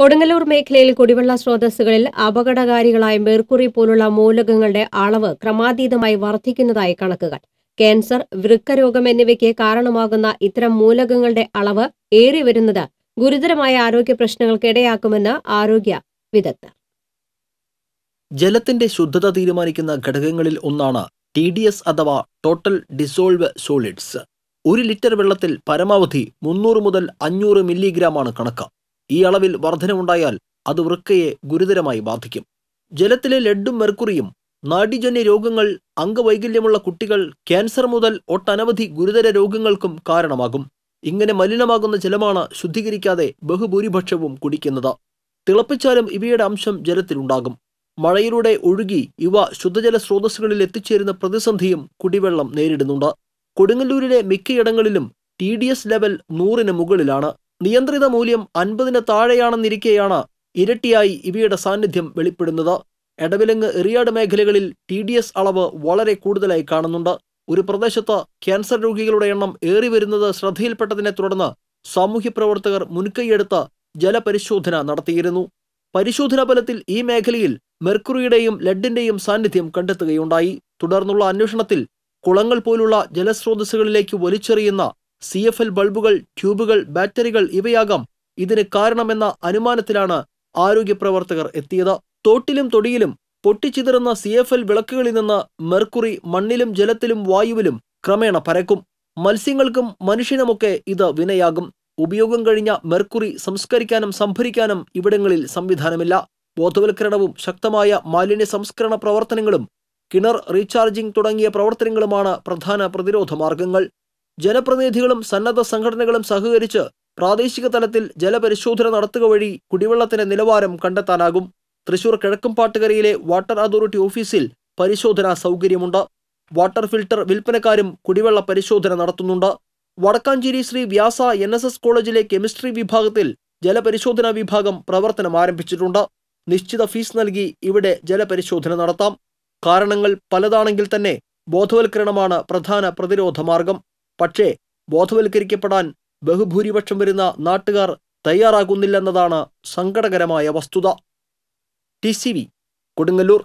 കൊടുങ്ങല്ലൂർ മേഖലയിൽ കുടിവെള്ള സ്രോതസ്സുകളിൽ അപകടകാരികളായ മെർക്കുറി പോലുള്ള മൂലകങ്ങളുടെ അളവ് ക്രമാതീതമായി വർദ്ധിക്കുന്നതായി കണക്കുകൾ ക്യാൻസർ വൃക്കരോഗം എന്നിവയ്ക്ക് കാരണമാകുന്ന ഇത്തരം മൂലകങ്ങളുടെ അളവ് ഏറി വരുന്നത് ഗുരുതരമായ ആരോഗ്യ പ്രശ്നങ്ങൾക്ക് ഇടയാക്കുമെന്ന് ആരോഗ്യ വിദഗ്ധർ ജലത്തിന്റെ ശുദ്ധത തീരുമാനിക്കുന്ന ഘടകങ്ങളിൽ ഒന്നാണ് ടി ഡി എസ് അഥവാ ടോട്ടൽ ഡിസോൾവ് സോളിഡ്സ് ഒരു ലിറ്റർ വെള്ളത്തിൽ പരമാവധി മുന്നൂറ് മുതൽ അഞ്ഞൂറ് മില്ലിഗ്രാമാണ് കണക്ക് ഈ അളവിൽ വർധനമുണ്ടായാൽ അത് വൃക്കയെ ഗുരുതരമായി ബാധിക്കും ജലത്തിലെ ലഡും മെർക്കുറിയും നാഡിജന്യ രോഗങ്ങൾ അംഗവൈകല്യമുള്ള കുട്ടികൾ ക്യാൻസർ മുതൽ ഒട്ടനവധി ഗുരുതര രോഗങ്ങൾക്കും കാരണമാകും ഇങ്ങനെ മലിനമാകുന്ന ജലമാണ് ശുദ്ധീകരിക്കാതെ ബഹുഭൂരിപക്ഷവും കുടിക്കുന്നത് തിളപ്പിച്ചാലും ഇവയുടെ അംശം ജലത്തിലുണ്ടാകും മഴയിലൂടെ ഒഴുകി ഇവ ശുദ്ധജല സ്രോതസ്സുകളിൽ എത്തിച്ചേരുന്ന പ്രതിസന്ധിയും കുടിവെള്ളം നേരിടുന്നുണ്ട് കൊടുങ്ങല്ലൂരിലെ മിക്കയിടങ്ങളിലും ടി ഡി എസ് ലെവൽ നൂറിന് മുകളിലാണ് നിയന്ത്രിത മൂല്യം അൻപതിന് താഴെയാണെന്നിരിക്കെയാണ് ഇരട്ടിയായി ഇവയുടെ സാന്നിധ്യം വെളിപ്പെടുന്നത് എടവിലങ്ങ് എറിയാട് മേഖലകളിൽ ടി ഡി എസ് അളവ് വളരെ കൂടുതലായി കാണുന്നുണ്ട് ഒരു പ്രദേശത്ത് ക്യാൻസർ രോഗികളുടെ എണ്ണം ഏറി വരുന്നത് ശ്രദ്ധയിൽപ്പെട്ടതിനെ തുടർന്ന് സാമൂഹ്യ പ്രവർത്തകർ മുൻകൈയെടുത്ത് ജലപരിശോധന നടത്തിയിരുന്നു പരിശോധനാ ഫലത്തിൽ ഈ മേഖലയിൽ മെർക്കുറിയുടെയും ലെഡിന്റെയും സാന്നിധ്യം കണ്ടെത്തുകയുണ്ടായി തുടർന്നുള്ള അന്വേഷണത്തിൽ കുളങ്ങൾ പോലുള്ള ജലസ്രോതസ്സുകളിലേക്ക് വലിച്ചെറിയുന്ന സി എഫ് എൽ ബൾബുകൾ ട്യൂബുകൾ ബാറ്ററികൾ ഇവയാകാം ഇതിന് കാരണമെന്ന അനുമാനത്തിലാണ് ആരോഗ്യ പ്രവർത്തകർ എത്തിയത് തോട്ടിലും തൊടിയിലും പൊട്ടിച്ചിതറുന്ന സി എഫ് എൽ വിളക്കുകളിൽ നിന്ന് മെർക്കുറി മണ്ണിലും ജലത്തിലും വായുവിലും ക്രമേണ പരക്കും മത്സ്യങ്ങൾക്കും മനുഷ്യനുമൊക്കെ ഇത് വിനയാകും ഉപയോഗം കഴിഞ്ഞ മെർക്കുറി സംസ്കരിക്കാനും സംഭരിക്കാനും ഇവിടങ്ങളിൽ സംവിധാനമില്ല ബോധവൽക്കരണവും ശക്തമായ മാലിന്യ സംസ്കരണ പ്രവർത്തനങ്ങളും കിണർ റീചാർജിംഗ് തുടങ്ങിയ പ്രവർത്തനങ്ങളുമാണ് പ്രധാന പ്രതിരോധ മാർഗങ്ങൾ ജനപ്രതിനിധികളും സന്നദ്ധ സംഘടനകളും സഹകരിച്ച് പ്രാദേശിക തലത്തിൽ ജലപരിശോധന നടത്തുക വഴി കുടിവെള്ളത്തിന്റെ നിലവാരം കണ്ടെത്താനാകും തൃശൂർ കിഴക്കമ്പാട്ടുകരയിലെ വാട്ടർ അതോറിറ്റി ഓഫീസിൽ പരിശോധനാ സൗകര്യമുണ്ട് വാട്ടർ ഫിൽട്ടർ വിൽപ്പനക്കാരും കുടിവെള്ള പരിശോധന നടത്തുന്നുണ്ട് Vadakkanchery Sree Vyasa N S S കോളേജിലെ കെമിസ്ട്രി വിഭാഗത്തിൽ ജലപരിശോധനാ വിഭാഗം പ്രവർത്തനം ആരംഭിച്ചിട്ടുണ്ട് നിശ്ചിത ഫീസ് നൽകി ഇവിടെ ജലപരിശോധന നടത്താം കാരണങ്ങൾ പലതാണെങ്കിൽ തന്നെ ബോധവൽക്കരണമാണ് പ്രധാന പ്രതിരോധ മാർഗം പക്ഷേ ബോധവൽക്കരിക്കപ്പെടാൻ ബഹുഭൂരിപക്ഷം വരുന്ന നാട്ടുകാർ തയ്യാറാകുന്നില്ലെന്നതാണ് സങ്കടകരമായ വസ്തുത ടി സി വി കൊടുങ്ങല്ലൂർ